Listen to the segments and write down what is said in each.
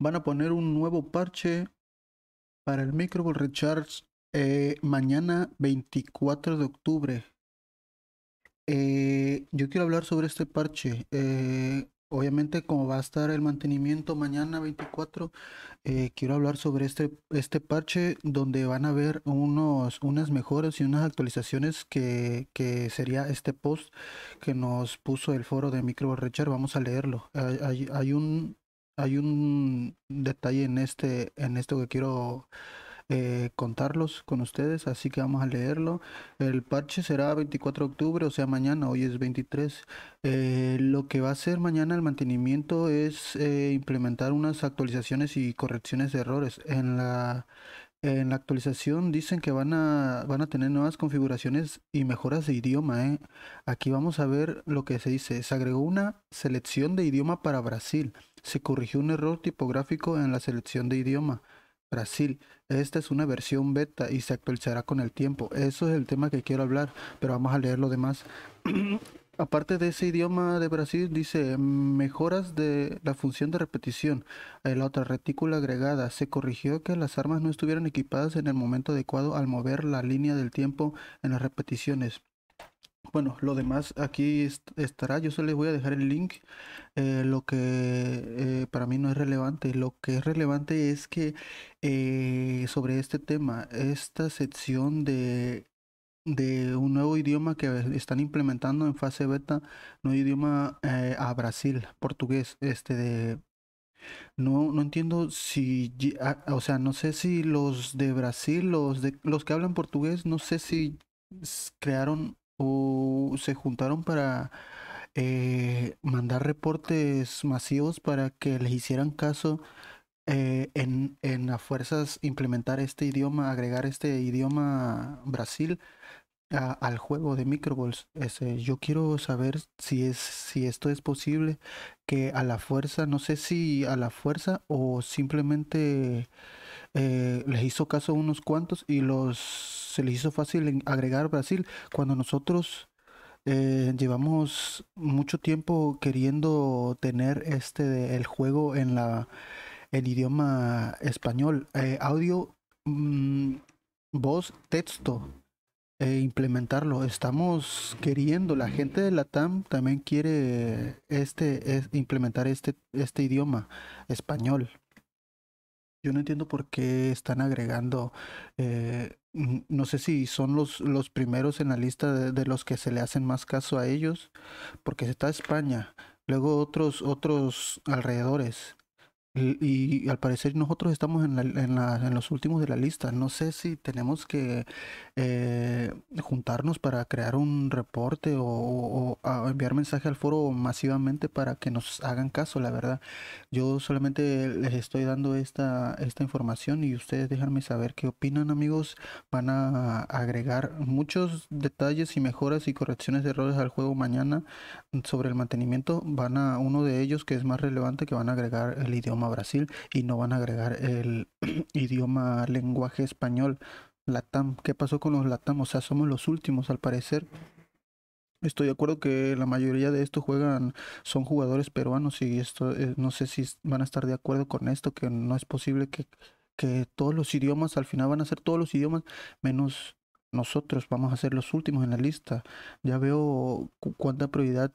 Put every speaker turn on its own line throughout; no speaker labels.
van a poner un nuevo parche para el Microball Recharge eh, mañana 24 de octubre. Eh, yo quiero hablar sobre este parche. Eh, obviamente, como va a estar el mantenimiento mañana 24, quiero hablar sobre este, este parche donde van a ver unos, unas mejoras y unas actualizaciones que, que sería este post que nos puso el foro de Micro Recharge. Vamos a leerlo. hay un hay un detalle en este, en esto que quiero eh, contarlos con ustedes, así que vamos a leerlo. El parche será 24 de octubre, o sea mañana, hoy es 23. Eh, lo que va a hacer mañana el mantenimiento es eh, implementar unas actualizaciones y correcciones de errores. En la, en la actualización dicen que van a, van a tener nuevas configuraciones y mejoras de idioma. Aquí vamos a ver lo que se dice. Se agregó una selección de idioma para Brasil se corrigió un error tipográfico en la selección de idioma. Brasil, esta es una versión beta y se actualizará con el tiempo. Eso es el tema que quiero hablar, pero vamos a leer lo demás. Aparte de ese idioma de Brasil, dice mejoras de la función de repetición. En la otra retícula agregada se corrigió que las armas no estuvieran equipadas en el momento adecuado al mover la línea del tiempo en las repeticiones. Bueno, lo demás aquí estará. Yo se les voy a dejar el link. Eh, lo que eh, para mí no es relevante. Lo que es relevante es que eh, sobre este tema, esta sección de, de un nuevo idioma que están implementando en fase beta, nuevo idioma a Brasil, portugués, este de, no, no entiendo si, ah, o sea, no sé si los de Brasil, los de los que hablan portugués, no sé si crearon se juntaron para eh, mandar reportes masivos para que les hicieran caso eh, en, las fuerzas implementar este idioma, agregar este idioma Brasil al juego de Microballs. Este, yo quiero saber si, es, si esto es posible, que a la fuerza, no sé si a la fuerza o simplemente eh, les hizo caso unos cuantos y los se les hizo fácil agregar Brasil cuando nosotros eh, llevamos mucho tiempo queriendo tener este el juego en la el idioma español eh, audio mm, voz texto e implementarlo estamos queriendo la gente de la TAM también quiere este implementar este este idioma español yo no entiendo por qué están agregando, eh, no sé si son los, los primeros en la lista de, los que se le hacen más caso a ellos, porque está España, luego otros, otros alrededores, y, al parecer nosotros estamos en, los últimos de la lista. No sé si tenemos que eh, juntarnos para crear un reporte o, enviar mensaje al foro masivamente para que nos hagan caso, la verdad. Yo solamente les estoy dando esta, esta información y ustedes déjenme saber qué opinan amigos. Van a agregar muchos detalles y mejoras y correcciones de errores al juego mañana sobre el mantenimiento. Van a uno de ellos que es más relevante que van a agregar el idioma a Brasil y no van a agregar el idioma lenguaje español Latam. ¿Qué pasó con los Latam? O sea, somos los últimos al parecer. Estoy de acuerdo que la mayoría de estos juegan, son jugadores peruanos y esto eh, no sé si van a estar de acuerdo con esto, que no es posible que, que todos los idiomas, al final van a ser todos los idiomas, menos nosotros vamos a ser los últimos en la lista. Ya veo cuánta prioridad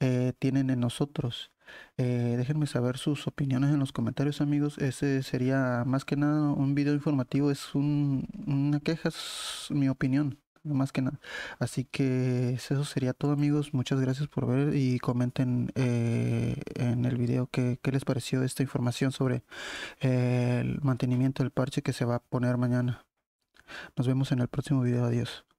eh, tienen en nosotros. Eh, déjenme saber sus opiniones en los comentarios, amigos. Ese sería más que nada un video informativo, es una queja, es mi opinión más que nada. Así que eso sería todo amigos. Muchas gracias por ver y comenten eh, en el video qué, les pareció esta información sobre el mantenimiento del parche que se va a poner mañana. Nos vemos en el próximo video. Adiós.